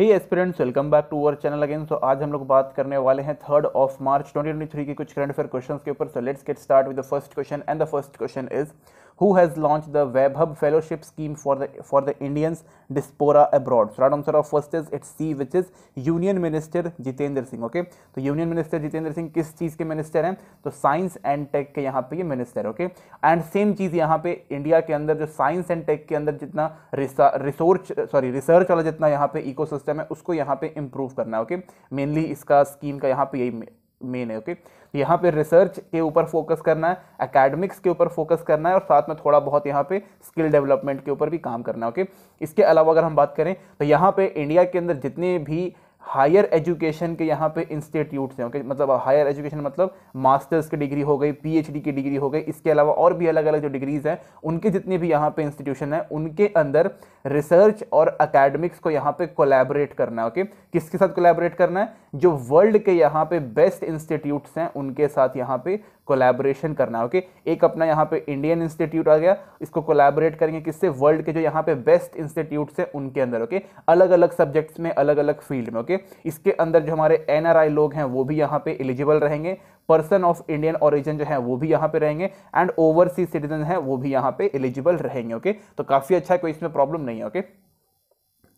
He aspirants welcome back to our channel again so आज हम लोग बात करने वाले हैं थर्ड ऑफ मार्च 2023 के कुछ करंट अफेयर क्वेश्चंस के ऊपर so let's get start with the first question and the first question is who has launched the Webhub Fellowship Scheme for the for the Indians diaspora abroad. So right answer of first is it's C, which is Union Minister Jitendra Singh. Okay, तो Union Minister Jitendra Singh किस चीज़ के minister हैं तो science and take के यहाँ पे ये minister okay and same चीज़ यहाँ पे इंडिया के अंदर जो साइंस एंड टेक के अंदर जितना रिसोर्च सॉरी रिसर्च वाला जितना यहाँ पे इकोसिस्टम है उसको यहाँ पे इम्प्रूव करना है ओके मेनली इसका स्कीम का यहाँ पे यही मेन है ओके तो यहाँ पे रिसर्च के ऊपर फोकस करना है एकेडमिक्स के ऊपर फोकस करना है और साथ में थोड़ा बहुत यहाँ पे स्किल डेवलपमेंट के ऊपर भी काम करना है ओके इसके अलावा अगर हम बात करें तो यहाँ पे इंडिया के अंदर जितने भी हायर एजुकेशन के यहाँ पे इंस्टीट्यूट्स हैं ओके मतलब हायर एजुकेशन मतलब मास्टर्स की डिग्री हो गई पीएचडी की डिग्री हो गई इसके अलावा और भी अलग अलग जो डिग्रीज हैं उनके जितने भी यहाँ पे इंस्टीट्यूशन हैं उनके अंदर रिसर्च और अकेडमिक्स को यहाँ पे कोलैबोरेट करना है ओके किसके साथ कोलैबोरेट करना है जो वर्ल्ड के यहाँ पे बेस्ट इंस्टीट्यूट्स हैं उनके साथ यहाँ पे कोलैबोरेशन करना है ओके एक अपना यहाँ पे इंडियन इंस्टीट्यूट आ गया इसको कोलैबोरेट करेंगे किससे वर्ल्ड के जो यहाँ पे बेस्ट इंस्टीट्यूट्स हैं उनके अंदर ओके अलग अलग सब्जेक्ट्स में अलग अलग फील्ड में ओके रहेंगे इसके अंदर जो हमारे एनआरआई लोग हैं वो भी यहाँ पे एलिजिबल रहेंगे पर्सन ऑफ इंडियन ओरिजिन जो है वो भी यहाँ पे रहेंगे एंड ओवरसीज सिटीजन है वो भी यहाँ पे एलिजिबल रहेंगे ओके तो काफी अच्छा है कोई इसमें प्रॉब्लम नहीं है okay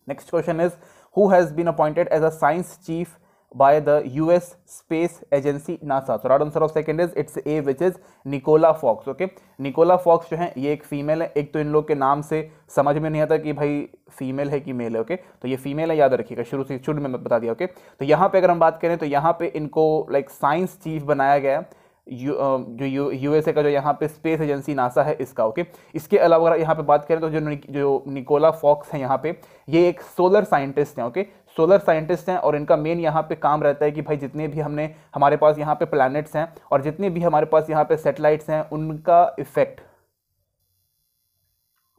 next question is who has been appointed as a science chief by the US Space Agency NASA. So right answer of second is it's A which is Nicola Fox. Okay, Nicola Fox जो है ये एक female है एक तो इन लोग के नाम से समझ में नहीं आता कि भाई फीमेल है कि मेल है ओके okay? तो ये फीमेल है याद रखिएगा शुरू से शुरू में बता दिया ओके okay? तो यहाँ पे अगर हम बात करें तो यहाँ पे इनको लाइक साइंस चीफ बनाया गया है यू जो यू यूएसए का जो यहाँ पे स्पेस एजेंसी नासा है इसका ओके इसके अलावा अगर यहाँ पे बात करें तो जो जो निकोला फॉक्स है यहाँ पे ये एक सोलर साइंटिस्ट हैं ओके सोलर साइंटिस्ट हैं और इनका मेन यहाँ पे काम रहता है कि भाई जितने भी हमने हमारे पास यहाँ पे प्लानट्स हैं और जितने भी हमारे पास यहाँ पे सेटेलाइट्स हैं उनका इफेक्ट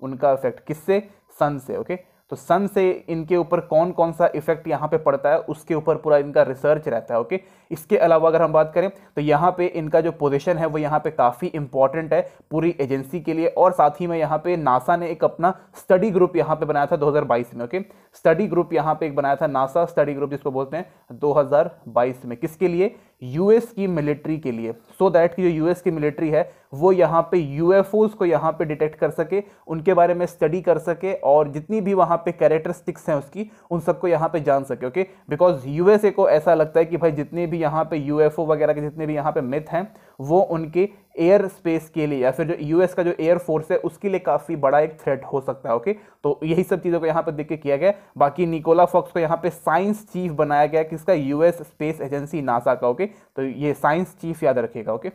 उनका इफेक्ट किससे सन से ओके तो सन से इनके ऊपर कौन कौन सा इफेक्ट यहाँ पे पड़ता है उसके ऊपर पूरा इनका रिसर्च रहता है ओके इसके अलावा अगर हम बात करें तो यहाँ पे इनका जो पोजीशन है वो यहाँ पे काफ़ी इंपॉर्टेंट है पूरी एजेंसी के लिए और साथ ही में यहाँ पे नासा ने एक अपना स्टडी ग्रुप यहाँ पे बनाया था 2022 में ओके स्टडी ग्रुप यहाँ पे एक बनाया था नासा स्टडी ग्रुप जिसको बोलते हैं दो में किसके लिए यूएस की मिलिट्री के लिए सो so दैट की जो यूएस की मिलिट्री है वो यहाँ पे यूएफओज को यहाँ पे डिटेक्ट कर सके उनके बारे में स्टडी कर सके और जितनी भी वहाँ पे कैरेक्टरिस्टिक्स हैं उसकी उन सबको यहाँ पे जान सके ओके बिकॉज यूएसए को ऐसा लगता है कि भाई जितने भी यहाँ पे यूएफओ वगैरह के जितने भी यहाँ पे मिथ हैं वो उनके एयर स्पेस के लिए या फिर जो यूएस का जो एयर फोर्स है उसके लिए काफ़ी बड़ा एक थ्रेट हो सकता है ओके तो यही सब चीज़ों को यहाँ पर देख के किया गया बाकी निकोला फॉक्स को यहाँ पे साइंस चीफ बनाया गया किसका यूएस स्पेस एजेंसी नासा का ओके तो ये साइंस चीफ याद रखेगा okay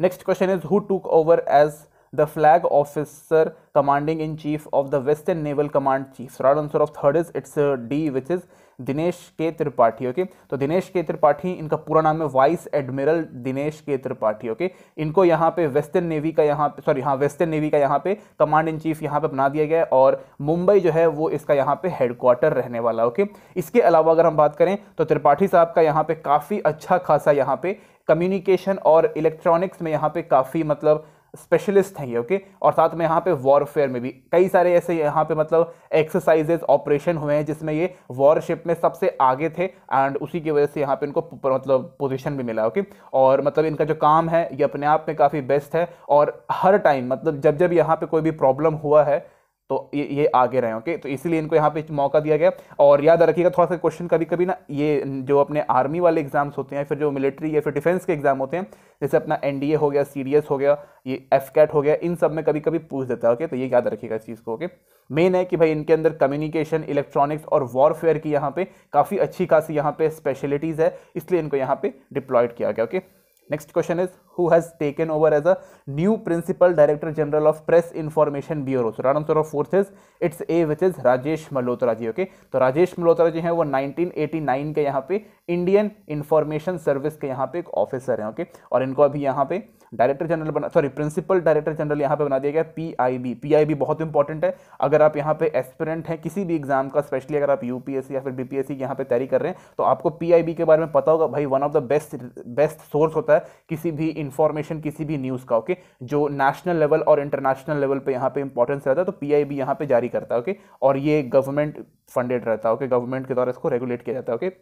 next question is who took over as the flag officer commanding in chief of the western naval command chief right answer of third is it's D which is Dinesh K Tripathi okay तो Dinesh K Tripathi इनका पूरा नाम है vice admiral Dinesh K Tripathi okay इनको यहाँ पे western navy का यहाँ पे सॉरी हाँ वेस्टर्न नेवी का यहाँ पे कमांड इन चीफ यहाँ पे बना दिया गया है और मुंबई जो है वो इसका यहाँ पे हेडक्वार्टर रहने वाला ओके इसके अलावा अगर हम बात करें तो त्रिपाठी साहब का यहाँ पे काफ़ी अच्छा खासा यहाँ पे कम्युनिकेशन और इलेक्ट्रॉनिक्स में यहाँ पे काफ़ी मतलब स्पेशलिस्ट हैं ये ओके और साथ में यहाँ पे वॉरफेयर में भी कई सारे ऐसे यहाँ पे मतलब एक्सरसाइजेज ऑपरेशन हुए हैं जिसमें ये वॉरशिप में सबसे आगे थे एंड उसी की वजह से यहाँ पे इनको मतलब पोजीशन भी मिला ओके और मतलब इनका जो काम है ये अपने आप में काफ़ी बेस्ट है और हर टाइम मतलब जब जब यहाँ पर कोई भी प्रॉब्लम हुआ है तो ये ये आगे रहे ओके तो इसीलिए इनको यहाँ पे मौका दिया गया और याद रखिएगा थोड़ा सा क्वेश्चन कभी कभी ना ये जो अपने आर्मी वाले एग्जाम्स होते हैं फिर जो मिलिट्री या फिर डिफेंस के एग्जाम होते हैं जैसे अपना एनडीए हो गया सीडीएस हो गया ये एफ कैट हो गया इन सब में कभी कभी पूछ देता है ओके तो ये याद रखिएगा इस चीज़ को ओके मेन है कि भाई इनके अंदर कम्युनिकेशन इलेक्ट्रॉनिक्स और वॉरफेयर की यहाँ पे काफ़ी अच्छी खासी यहाँ पे स्पेशलिटीज़ है इसलिए इनको यहाँ पे डिप्लॉयड किया गया okay next question is who has taken over as a new principal director general of press information bureau so round answer of fourth is it's A which is Rajesh Malhotra ji okay तो राजेश मल्होत्रा जी हैं वो 1989 के यहाँ पे इंडियन इंफॉर्मेशन सर्विस के यहाँ पे एक ऑफिसर हैं ओके okay? और इनको अभी यहाँ पे डायरेक्टर जनरल बना सॉरी प्रिंसिपल डायरेक्टर जनरल यहाँ पे बना दिया गया पीआईबी पीआईबी बहुत इंपॉर्टेंट है अगर आप यहाँ पे एस्पिरेंट हैं किसी भी एग्जाम का स्पेशली अगर आप यूपीएससी या फिर बीपीएससी यहाँ पे तैयारी कर रहे हैं तो आपको पीआईबी के बारे में पता होगा भाई one of the best best source होता है किसी भी इंफॉर्मेशन किसी भी न्यूज़ का ओके जो नेशनल लेवल और इंटरनेशनल लेवल पर यहाँ पर इंपॉर्टेंस रहता है तो बी यहाँ पर जारी करता है ओके और ये गवर्नमेंट फंडेड रहता है ओके गवर्नमेंट के द्वारा इसको रेगुलेट किया जाता है ओके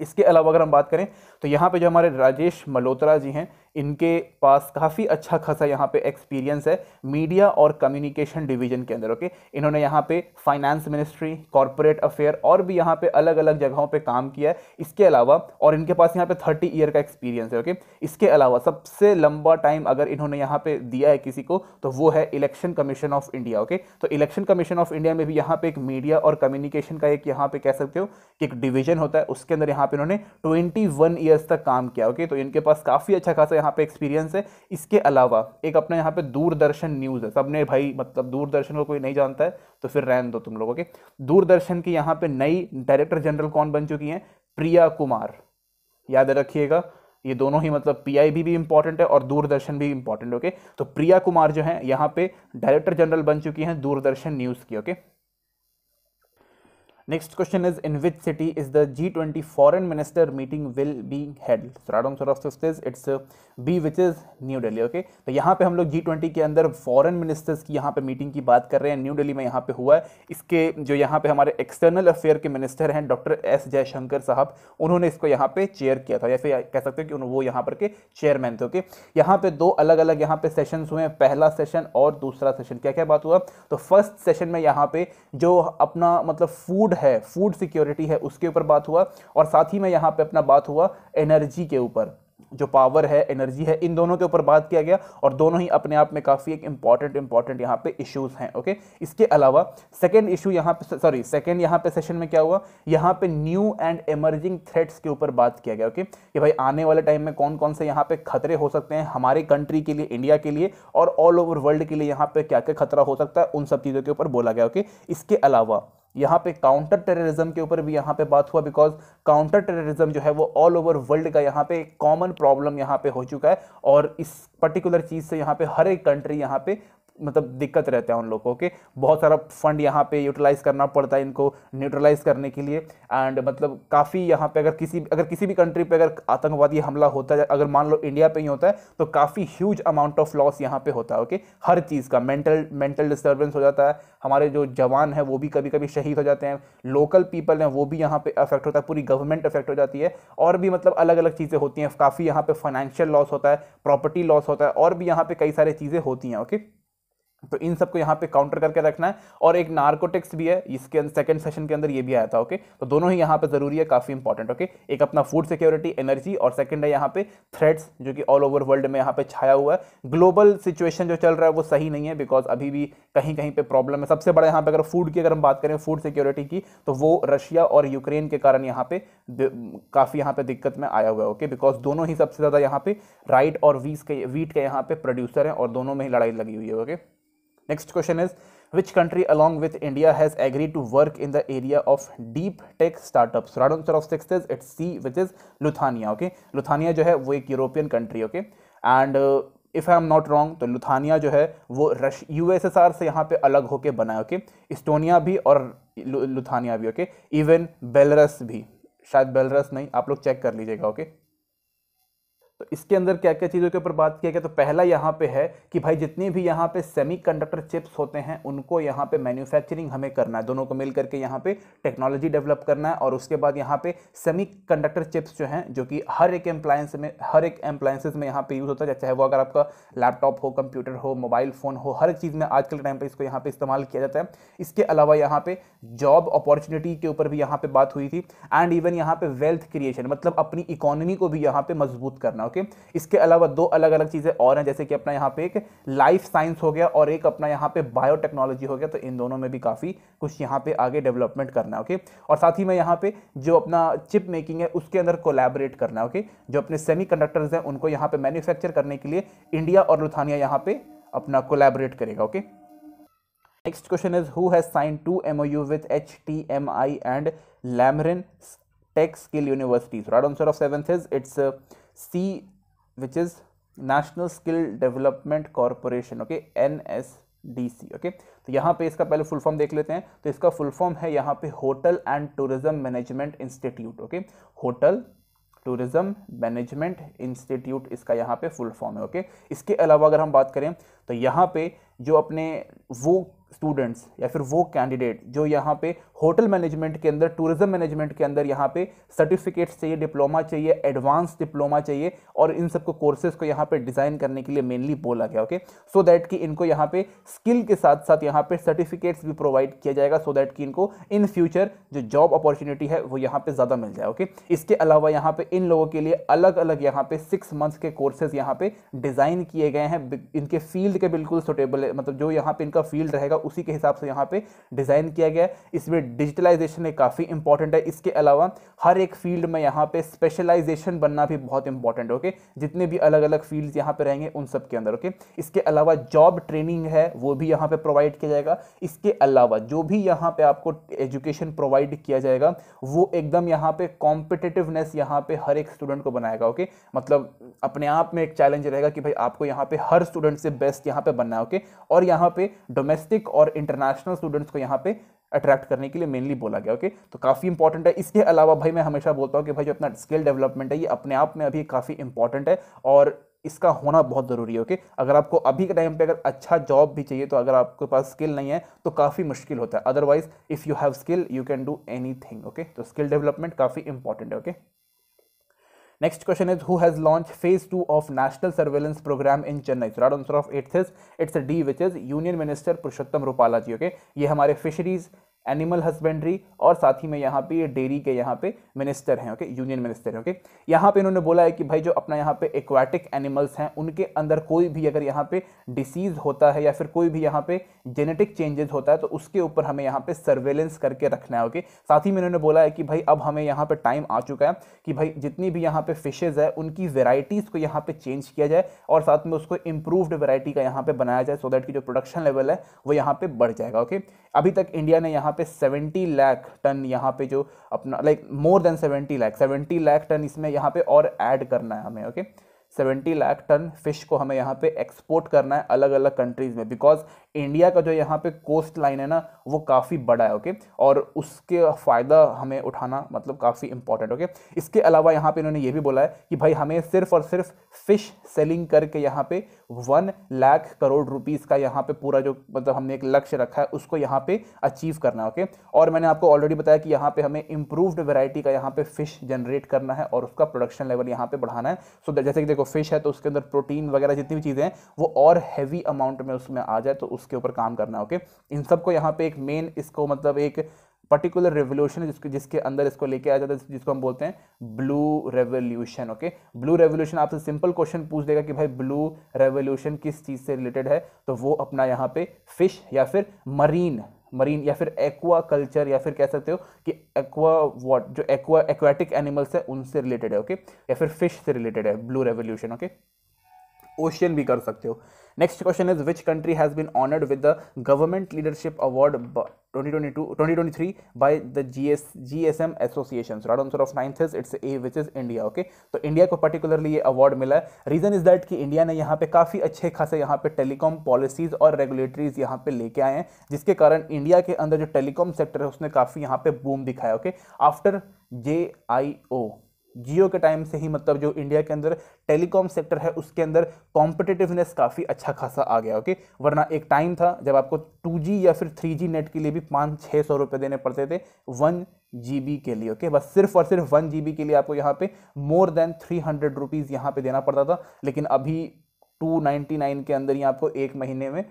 इसके अलावा अगर हम बात करें तो यहाँ पे जो हमारे राजेश मल्होत्रा जी हैं इनके पास काफ़ी अच्छा खासा यहाँ पे एक्सपीरियंस है मीडिया और कम्युनिकेशन डिवीजन के अंदर ओके इन्होंने यहाँ पे फाइनेंस मिनिस्ट्री कॉरपोरेट अफेयर और भी यहाँ पे अलग अलग जगहों पे काम किया है इसके अलावा और इनके पास यहाँ पे थर्टी ईयर का एक्सपीरियंस है ओके इसके अलावा सबसे लंबा टाइम अगर इन्होंने यहाँ पर दिया है किसी को तो वो है election commission of India okay तो इलेक्शन कमीशन ऑफ इंडिया में भी यहाँ पर एक मीडिया और कम्युनिकेशन का एक यहाँ पर कह सकते हो कि एक डिवीजन होता है उसके अंदर यहाँ पर इन्होंने ट्वेंटी ईयर ईयर्स तक काम किया ओके तो इनके पास काफ़ी अच्छा खासा यहाँ पे एक्सपीरियंस है इसके अलावा एक अपना यहाँ पे दूरदर्शन न्यूज़ है सबने भाई मतलब दूरदर्शन को कोई नहीं जानता है तो फिर रहन दो तुम लोग ओके दूरदर्शन की यहाँ पर नई डायरेक्टर जनरल कौन बन चुकी हैं प्रिया कुमार याद रखिएगा ये दोनों ही मतलब पीआईबी भी इंपॉर्टेंट है और दूरदर्शन भी इंपॉर्टेंट ओके तो प्रिया कुमार जो है यहाँ पे डायरेक्टर जनरल बन चुकी हैं दूरदर्शन न्यूज़ की okay okay? Next question is in which city is the G twenty foreign minister meeting will be So it's B which is New Delhi okay तो यहाँ पे हम लोग जी ट्वेंटी के अंदर फॉरन मिनिस्टर्स की यहाँ पे मीटिंग की बात कर रहे हैं न्यू डेली में यहाँ पे हुआ है इसके जो यहाँ पे हमारे एक्सटर्नल अफेयर के मिनिस्टर हैं डॉक्टर एस जयशंकर साहब उन्होंने इसको यहाँ पे चेयर किया था या फिर कह सकते हो कि वो यहाँ पर के चेयरमैन थे ओके यहाँ पे दो अलग अलग यहाँ पे सेशन हुए पहला सेशन और दूसरा सेशन क्या क्या बात हुआ तो फर्स्ट सेशन में यहाँ पे जो अपना मतलब फूड फूड है फूड सिक्योरिटी है उसके ऊपर बात हुआ और साथ ही में यहाँ पे अपना बात हुआ एनर्जी के ऊपर जो पावर है एनर्जी है इन दोनों के ऊपर बात किया गया और दोनों ही अपने आप में काफ़ी एक इंपॉर्टेंट इंपॉर्टेंट यहाँ पे इश्यूज हैं ओके इसके अलावा सेकेंड इशू यहाँ पे सॉरी सेकेंड यहाँ पे सेशन में क्या हुआ यहाँ पे न्यू एंड एमर्जिंग थ्रेट्स के ऊपर बात किया गया ओके कि भाई आने वाले टाइम में कौन कौन से यहाँ पे खतरे हो सकते हैं हमारे कंट्री के लिए इंडिया के लिए और ऑल ओवर वर्ल्ड के लिए यहाँ पे क्या क्या खतरा हो सकता है उन सब चीज़ों के ऊपर बोला गया ओके इसके अलावा यहाँ पे काउंटर टेररिज्म के ऊपर भी यहाँ पे बात हुआ बिकॉज काउंटर टेररिज्म जो है वो ऑल ओवर वर्ल्ड का यहाँ पे कॉमन प्रॉब्लम यहाँ पे हो चुका है और इस पर्टिकुलर चीज़ से यहाँ पे हर एक कंट्री यहाँ पे मतलब दिक्कत रहता है उन लोगों के बहुत सारा फंड यहाँ पे यूटिलाइज करना पड़ता है इनको न्यूट्रलाइज करने के लिए एंड मतलब काफ़ी यहाँ पे अगर किसी अगर किसी भी कंट्री पे अगर आतंकवादी हमला होता है अगर मान लो इंडिया पे ही होता है तो काफ़ी ह्यूज अमाउंट ऑफ लॉस यहाँ पे होता है ओके हर चीज़ का मेंटल मेंटल डिस्टर्बेंस हो जाता है हमारे जो जवान हैं वो भी कभी कभी शहीद हो जाते हैं लोकल पीपल हैं वो भी यहाँ पे अफेक्ट होता है पूरी गवर्नमेंट अफेक्ट हो जाती है और भी मतलब अलग अलग चीज़ें होती हैं काफ़ी यहाँ पे फाइनेंशियल लॉस होता है प्रॉपर्टी लॉस होता है और भी यहाँ पे कई सारी चीज़ें होती हैं ओके तो इन सबको यहाँ पे काउंटर करके रखना है और एक नार्कोटिक्स भी है इसके सेकंड सेशन के अंदर ये भी आया था ओके तो दोनों ही यहाँ पे जरूरी है काफ़ी इंपॉर्टेंट ओके एक अपना फूड सिक्योरिटी एनर्जी और सेकंड है यहाँ पे थ्रेड्स जो कि ऑल ओवर वर्ल्ड में यहाँ पे छाया हुआ है ग्लोबल सिचुएशन जो चल रहा है वो सही नहीं है बिकॉज अभी भी कहीं कहीं पर प्रॉब्लम है सबसे बड़ा यहाँ पे अगर फूड की अगर हम बात करें फूड सिक्योरिटी की तो वो रशिया और यूक्रेन के कारण यहाँ पे काफ़ी यहाँ पे दिक्कत में आया हुआ है ओके बिकॉज दोनों ही सबसे ज़्यादा यहाँ पे राइट और वीस के वीट के यहाँ पे प्रोड्यूसर हैं और दोनों में ही लड़ाई लगी हुई है okay next question is which country along with India has agree to work in the area of deep tech startup right answer of six is it's C which is Lithuania okay Lithuania जो है वो एक European country okay and if I am not wrong तो Lithuania जो है वो rush USSR से यहाँ पे अलग होके बना ओके इस्टोनिया भी और लुथानिया भी ओके इवन बेलरस भी शायद बेलरस नहीं आप लोग चेक कर लीजिएगा ओके okay? तो इसके अंदर क्या क्या चीज़ों के ऊपर बात किया गया तो पहला यहाँ पे है कि भाई जितनी भी यहाँ पे सेमीकंडक्टर चिप्स होते हैं उनको यहाँ पे मैन्युफैक्चरिंग हमें करना है दोनों को मिल करके यहाँ पे टेक्नोलॉजी डेवलप करना है और उसके बाद यहाँ पे सेमीकंडक्टर चिप्स जो हैं जो कि हर एक एम्प्लायंस में हर एक एम्प्लायंसेज में यहाँ पर यूज़ होता है चाहे वो अगर आपका लैपटॉप हो कंप्यूटर हो मोबाइल फ़ोन हो हर चीज़ में आजकल टाइम पर इसको यहाँ पर इस्तेमाल किया जाता है इसके अलावा यहाँ पर जॉब अपॉर्चुनिटी के ऊपर भी यहाँ पर बात हुई थी एंड इवन यहाँ पर वेल्थ क्रिएशन मतलब अपनी इकोनॉमी को भी यहाँ पर मजबूत करना करना ओके इसके अलावा दो अलग अलग चीज़ें और हैं जैसे कि अपना यहाँ पे एक लाइफ साइंस हो गया और एक अपना यहाँ पे बायोटेक्नोलॉजी हो गया तो इन दोनों में भी काफ़ी कुछ यहाँ पे आगे डेवलपमेंट करना है ओके और साथ ही में यहाँ पे जो अपना चिप मेकिंग है उसके अंदर कोलेबरेट करना है ओके जो अपने सेमी कंडक्टर्स हैं उनको यहाँ पे मैन्युफैक्चर करने के लिए इंडिया और लुथानिया यहाँ पे अपना कोलेबरेट करेगा okay next question is who has sign two M O U with H T M I and Lamrin tech skill universities right answer of seventh is it's C which is national skill development corporation okay N S D C okay तो यहाँ पे इसका पहले full form देख लेते हैं तो इसका फुल फॉर्म है यहाँ पे hotel and tourism management institute okay hotel tourism management institute इसका यहाँ पे फुल फॉर्म है ओके okay? इसके अलावा अगर हम बात करें तो यहाँ पे जो अपने वो स्टूडेंट्स या फिर वो कैंडिडेट जो यहाँ पे होटल मैनेजमेंट के अंदर टूरिज्म मैनेजमेंट के अंदर यहाँ पे सर्टिफिकेट्स चाहिए डिप्लोमा चाहिए एडवांस डिप्लोमा चाहिए और इन सबको कोर्सेज को यहाँ पे डिज़ाइन करने के लिए मेनली बोला गया ओके सो दैट कि इनको यहाँ पे स्किल के साथ साथ यहाँ पे सर्टिफिकेट्स भी प्रोवाइड किया जाएगा सो so दैट कि इनको इन फ्यूचर जो जॉब अपॉर्चुनिटी है वो यहाँ पे ज़्यादा मिल जाए ओके इसके अलावा यहाँ पे इन लोगों के लिए अलग अलग यहाँ पे सिक्स मंथ्स के कोर्सेज यहाँ पे डिज़ाइन किए गए हैं इनके फील्ड के बिल्कुल सुटेबल मतलब जो यहाँ पे इनका फील्ड रहेगा उसी के हिसाब से यहाँ पे डिज़ाइन किया गया इसमें डिजिटलाइजेशन एक काफ़ी इंपॉर्टेंट है इसके अलावा हर एक फील्ड में यहाँ पे स्पेशलाइजेशन बनना भी बहुत इंपॉर्टेंट है ओके जितने भी अलग अलग फील्ड्स यहाँ पे रहेंगे उन सब के अंदर ओके इसके अलावा जॉब ट्रेनिंग है वो भी यहाँ पे प्रोवाइड किया जाएगा इसके अलावा जो भी यहाँ पे आपको एजुकेशन प्रोवाइड किया जाएगा वो एकदम यहाँ पे कॉम्पिटेटिवनेस यहाँ पे हर एक स्टूडेंट को बनाएगा ओके मतलब अपने आप में एक चैलेंज रहेगा कि भाई आपको यहाँ पे हर स्टूडेंट से बेस्ट यहाँ पे बनना है ओके और यहाँ पे डोमेस्टिक और इंटरनेशनल स्टूडेंट्स को यहाँ पे अट्रैक्ट करने के लिए मेनली बोला गया ओके तो काफ़ी इंपॉर्टेंट है इसके अलावा भाई मैं हमेशा बोलता हूँ कि भाई जो अपना स्किल डेवलपमेंट है ये अपने आप में अभी काफ़ी इंपॉर्टेंट है और इसका होना बहुत ज़रूरी है ओके अगर आपको अभी के टाइम पे अगर अच्छा जॉब भी चाहिए तो अगर आपके पास स्किल नहीं है तो काफ़ी मुश्किल होता है otherwise if you have skill you can do any okay तो स्किल डेवलपमेंट काफ़ी इंपॉर्टेंट है okay Next question is who has launched phase two of national surveillance program in Chennai? So right answer of 8th is it's a D which is Union Minister Purushottam ji. okay. ये हमारे fisheries animal husbandry और साथ ही में यहाँ पे dairy के यहाँ पे मिनिस्टर हैं ओके यूनियन मिनिस्टर हैं ओके यहाँ पे इन्होंने बोला है कि भाई जो अपना यहाँ पे एक्वाटिक एनिमल्स हैं उनके अंदर कोई भी अगर यहाँ पे डिसीज़ होता है या फिर कोई भी यहाँ पे जेनेटिक चेंजेस होता है तो उसके ऊपर हमें यहाँ पे सर्वेलेंस करके रखना है ओके साथ ही में इन्होंने बोला है कि भाई अब हमें यहाँ पर टाइम आ चुका है कि भाई जितनी भी यहाँ पे फिशेज़ है उनकी वेराइटीज़ को यहाँ पर चेंज किया जाए और साथ में उसको इम्प्रूवड वेराइटी का यहाँ पर बनाया जाए सो दैट की जो प्रोडक्शन लेवल है वो यहाँ पर बढ़ जाएगा ओके अभी तक इंडिया ने यहाँ पे 70 लाख टन यहाँ पे जो अपना like more than 70 lakh 70 lakh ton इसमें यहाँ पे और ऐड करना है हमें okay okay? 70 lakh ton fish को हमें यहाँ पे एक्सपोर्ट करना है अलग अलग कंट्रीज़ में बिकॉज इंडिया का जो यहाँ पे कोस्ट लाइन है ना वो काफ़ी बड़ा है ओके और उसके फ़ायदा हमें उठाना मतलब काफ़ी इंपॉर्टेंट ओके इसके अलावा यहाँ पे इन्होंने ये भी बोला है कि भाई हमें सिर्फ और सिर्फ फ़िश सेलिंग करके यहाँ पे वन लाख करोड़ रुपीज़ का यहाँ पे पूरा जो मतलब हमने एक लक्ष्य रखा है उसको यहाँ पे अचीव करना है ओके और मैंने आपको ऑलरेडी बताया कि यहाँ पे हमें इम्प्रूवड वेराइटी का यहाँ पे फ़िश जनरेट करना है और उसका प्रोडक्शन लेवल यहाँ पे बढ़ाना है सो जैसे कि देखो फिश है तो उसके अंदर प्रोटीन वगैरह जितनी भी चीज़ें हैं वो और हैवी अमाउंट में उसमें आ जाए तो उस उसके ऊपर काम करना है ओके इन सबको यहाँ पे एक मेन इसको मतलब एक पर्टिकुलर रेवोल्यूशन है जिसके जिसके अंदर इसको लेके आ जाता है जिसको हम बोलते हैं blue revolution okay blue revolution आपसे सिंपल क्वेश्चन पूछ देगा कि भाई ब्लू रेवोल्यूशन किस चीज़ से रिलेटेड है तो वो अपना यहाँ पे फिश या फिर मरीन मरीन या फिर एक्वा कल्चर या फिर कह सकते हो कि एक्वा वॉट जो एक्वा एक्वाटिक एनिमल्स है उनसे रिलेटेड है ओके या फिर फिश से रिलेटेड है ब्लू रेवोल्यूशन ओके ओशियन भी कर सकते हो next question is which country has been honoured with the government leadership award 2022 2023 by the GS GSM association right answer of ninth is it's A which is India okay तो India को particularly ये award मिला है reason is that कि India ने यहाँ पे काफ़ी अच्छे खासे यहाँ पे टेलीकॉम पॉलिसीज और रेगुलेटरीज यहाँ पे लेके आए हैं जिसके कारण इंडिया के अंदर जो टेलीकॉम सेक्टर है उसने काफ़ी यहाँ पे बूम दिखाया ओके आफ्टर जे आई ओ जियो के टाइम से ही मतलब जो इंडिया के अंदर टेलीकॉम सेक्टर है उसके अंदर कॉम्पिटेटिवनेस काफ़ी अच्छा खासा आ गया ओके वरना एक टाइम था जब आपको जी या फिर जी नेट के लिए भी पाँच छः सौ रुपये देने पड़ते थे वन जी के लिए ओके बस सिर्फ और सिर्फ वन जी के लिए आपको यहाँ पे more than three hundred rupees यहाँ पर देना पड़ता था लेकिन अभी टू नाइन के अंदर ही आपको एक महीने में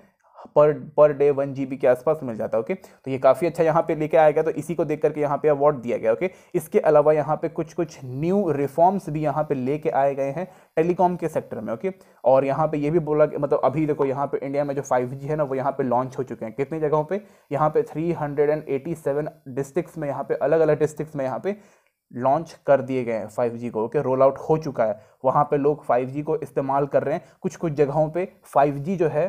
पर पर डे वन जी के आसपास मिल जाता है ओके तो ये काफ़ी अच्छा यहाँ पे लेके आया गया तो इसी को देख करके यहाँ पे अवार्ड दिया गया ओके इसके अलावा यहाँ पे कुछ कुछ न्यू रिफॉर्म्स भी यहाँ पे लेके आए गए हैं टेलीकॉम के सेक्टर में ओके और यहाँ पे ये भी बोला कि मतलब अभी देखो यहाँ पे इंडिया में जो फाइव है ना वो यहाँ पे लॉन्च हो चुके हैं कितनी जगहों पर यहाँ पे थ्री डिस्ट्रिक्ट में यहाँ पे अलग अलग डिस्ट्रिक्ट में यहाँ पे लॉन्च कर दिए गए हैं 5G को ओके रोल आउट हो चुका है वहाँ पे लोग 5G को इस्तेमाल कर रहे हैं कुछ कुछ जगहों पे 5G जो है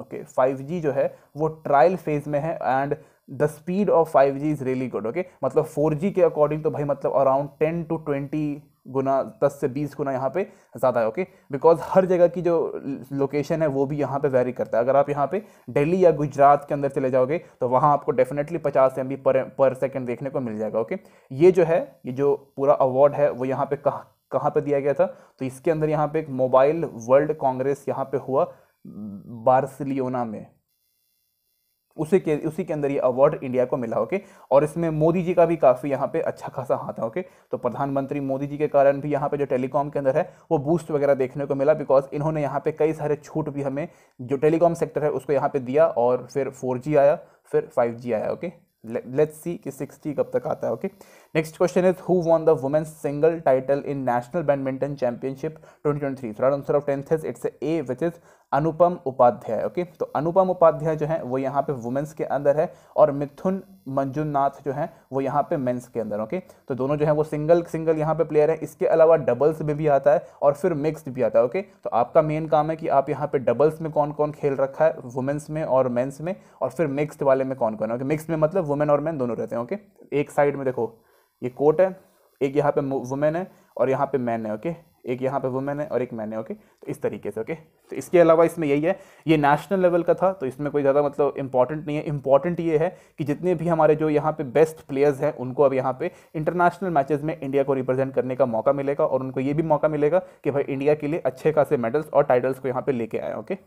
ओके फाइव जी जो है वो ट्रायल फेज में है and the speed of five G is really good okay मतलब फोर जी के अकॉर्डिंग तो भाई मतलब अराउंड टेन टू ट्वेंटी गुना दस से बीस गुना यहाँ पे ज़्यादा है ओके बिकॉज हर जगह की जो लोकेशन है वो भी यहाँ पे वेरी करता है अगर आप यहाँ पे दिल्ली या गुजरात के अंदर चले जाओगे तो वहाँ आपको डेफिनेटली पचास एम पर पर सेकेंड देखने को मिल जाएगा ओके ये जो है ये जो पूरा अवार्ड है वो यहाँ पे कहाँ कहाँ पे दिया गया था तो इसके अंदर यहाँ पे एक मोबाइल वर्ल्ड कांग्रेस यहाँ पे हुआ बार्सिलियोना में उसी के उसी के अंदर ये अवार्ड इंडिया को मिला ओके और इसमें मोदी जी का भी काफ़ी यहाँ पे अच्छा खासा हाथ है ओके तो प्रधानमंत्री मोदी जी के कारण भी यहाँ पे जो टेलीकॉम के अंदर है वो बूस्ट वगैरह देखने को मिला बिकॉज इन्होंने यहाँ पे कई सारे छूट भी हमें जो टेलीकॉम सेक्टर है उसको यहाँ पे दिया और फिर फोर आया फिर फाइव आया ओके लेट्स सी कि सिक्स कब तक आता है okay next question is who won the women's single title in national badminton championship three right answer of tenth is it's A which is Anupam Upadhyay okay तो अनुपम उपाध्याय जो है वो यहाँ पे वुमेन्स के अंदर है और मिथुन मंजुनाथ जो है वो यहाँ पे मेंस के अंदर ओके तो दोनों जो है वो सिंगल सिंगल यहाँ पे प्लेयर है इसके अलावा डबल्स में भी आता है और फिर मिक्स्ड भी आता है ओके तो आपका मेन काम है कि आप यहाँ पे डबल्स में कौन कौन खेल रखा है वुमेन्स में और मेन्स में और फिर मिक्सड वाले में कौन कौन है ओके मिक्स्ड में मतलब वुमेन और मैन दोनों रहते हैं ओके एक साइड में देखो ये कोट है एक यहाँ पे वुमेन है और यहाँ पे मैन है ओके एक यहाँ पे वुमेन है और एक मैन है ओके तो इस तरीके से ओके तो इसके अलावा इसमें यही है ये नेशनल लेवल का था तो इसमें कोई ज़्यादा मतलब इंपॉर्टेंट नहीं है इंपॉर्टेंट ये है कि जितने भी हमारे जो यहाँ पे बेस्ट प्लेयर्स हैं उनको अब यहाँ पे इंटरनेशनल मैचेस में इंडिया को रिप्रेजेंट करने का मौका मिलेगा और उनको ये भी मौका मिलेगा कि भाई इंडिया के लिए अच्छे खासे मेडल्स और टाइटल्स को यहाँ पर लेके आए okay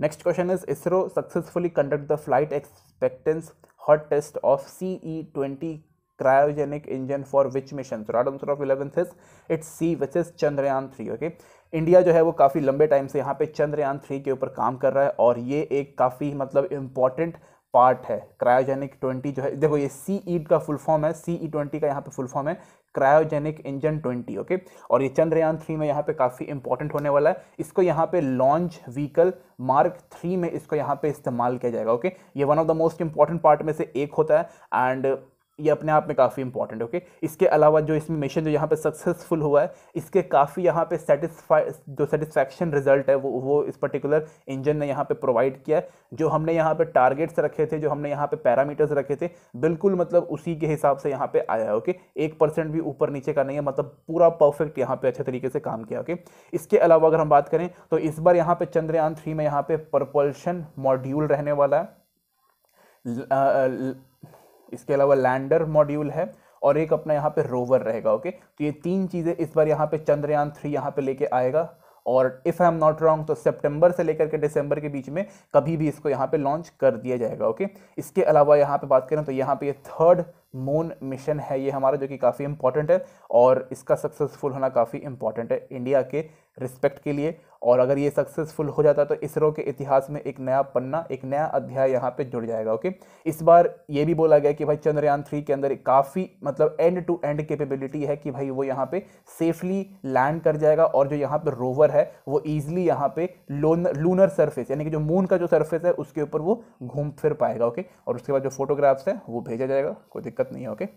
next question is ISRO successfully conduct the flight acceptance hot test of C E twenty cryogenic engine for which mission so right answer of 11th is it's c which is chandrayaan 3 okay India जो है वो काफ़ी लंबे time से यहाँ पे Chandrayaan three के ऊपर काम कर रहा है और ये एक काफ़ी मतलब इम्पॉर्टेंट पार्ट है क्रायोजेनिक ट्वेंटी जो है देखो ये सी ई e का फुल फॉर्म है सी ई ट्वेंटी का यहाँ पे फुल फॉर्म है क्रायोजेनिक इंजन ट्वेंटी ओके और ये चंद्रयान थ्री में यहाँ पे काफ़ी इंपॉर्टेंट होने वाला है इसको यहाँ पे लॉन्च व्हीकल मार्क थ्री में इसको यहाँ पे इस्तेमाल किया जाएगा ओके ये one of the most important part में से एक होता है एंड ये अपने आप में काफ़ी इंपॉर्टेंट है ओके इसके अलावा जो इसमें मिशन जो यहाँ पे सक्सेसफुल हुआ है इसके काफ़ी यहाँ पे सेटिस्फाई जो सेटिस्फैक्शन रिजल्ट है वो वो इस पर्टिकुलर इंजन ने यहाँ पे प्रोवाइड किया है जो हमने यहाँ पे टारगेट्स रखे थे जो हमने यहाँ पे पैरामीटर्स रखे थे बिल्कुल मतलब उसी के हिसाब से यहाँ पर आया है ओके एक परसेंट भी ऊपर नीचे का नहीं है मतलब पूरा परफेक्ट यहाँ पर अच्छे तरीके से काम किया ओके इसके अलावा अगर हम बात करें तो इस बार यहाँ पर चंद्रयान थ्री में यहाँ पर प्रपल्शन मॉड्यूल रहने वाला है इसके अलावा लैंडर मॉड्यूल है और एक अपना यहाँ पे रोवर रहेगा ओके तो ये तीन चीज़ें इस बार यहाँ पे चंद्रयान थ्री यहाँ पे लेके आएगा और if I am not wrong तो सितंबर से लेकर के दिसंबर के बीच में कभी भी इसको यहाँ पे लॉन्च कर दिया जाएगा ओके इसके अलावा यहाँ पे बात करें तो यहाँ पे ये थर्ड मून मिशन है ये हमारा जो कि काफ़ी इंपॉर्टेंट है और इसका सक्सेसफुल होना काफ़ी इंपॉर्टेंट है इंडिया के रिस्पेक्ट के लिए और अगर ये सक्सेसफुल हो जाता तो इसरो के इतिहास में एक नया पन्ना एक नया अध्याय यहाँ पे जुड़ जाएगा ओके इस बार ये भी बोला गया कि भाई चंद्रयान थ्री के अंदर काफ़ी मतलब एंड टू एंड कैपेबिलिटी है कि भाई वो यहाँ पे सेफली लैंड कर जाएगा और जो यहाँ पे रोवर है वो ईजिली यहाँ पे लोनर लूनर सर्फेस यानी कि जो मून का जो सर्फेस है उसके ऊपर वो घूम फिर पाएगा ओके और उसके बाद जो फोटोग्राफ्स हैं वो भेजा जाएगा कोई दिक्कत नहीं है okay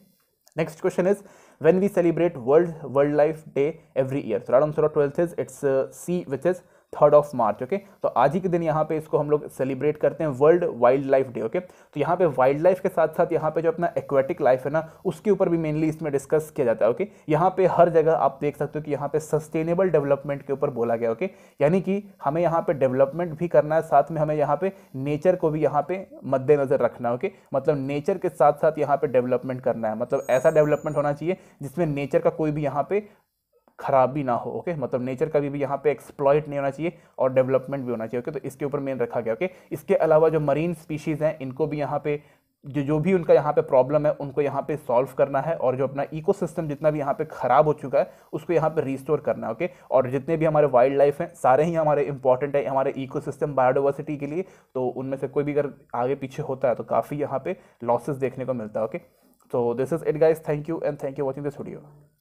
Next question is when we celebrate World Wildlife Day every year. So right answer 12th is it's uh, C which is third of March okay तो आज ही के दिन यहाँ पे इसको हम लोग सेलिब्रेट करते हैं world wildlife day okay तो यहाँ पे वाइल्ड लाइफ के साथ साथ यहाँ पे जो अपना एक्वेटिक लाइफ है ना उसके ऊपर भी मेनली इसमें डिस्कस किया जाता है ओके यहाँ पे हर जगह आप देख सकते हो कि यहाँ पे सस्टेनेबल डेवलपमेंट के ऊपर बोला गया ओके यानी कि हमें यहाँ पे डेवलपमेंट भी करना है साथ में हमें यहाँ पे नेचर को भी यहाँ पे मद्देनजर रखना है ओके मतलब नेचर के साथ साथ यहाँ पे डेवलपमेंट करना है मतलब ऐसा डेवलपमेंट होना चाहिए जिसमें नेचर का कोई भी यहाँ पे खराब भी ना हो ओके मतलब नेचर कभी भी यहाँ पे एक्सप्लॉयट नहीं होना चाहिए और डेवलपमेंट भी होना चाहिए ओके तो इसके ऊपर मेन रखा गया ओके इसके अलावा जो मरीन स्पीशीज़ हैं इनको भी यहाँ पे जो जो भी उनका यहाँ पे प्रॉब्लम है उनको यहाँ पे सॉल्व करना है और जो अपना इकोसिस्टम जितना भी यहाँ पे ख़राब हो चुका है उसको यहाँ पे रिस्टोर करना है ओके और जितने भी हमारे वाइल्ड लाइफ हैं सारे ही हमारे इंपॉर्टेंट है हमारे इकोसिस्टम बायोडाइवर्सिटी के लिए तो उनमें से कोई भी अगर आगे पीछे होता है तो काफ़ी यहाँ पर लॉसेज देखने को मिलता है ओके तो this is it guys thank you and thank you watching this video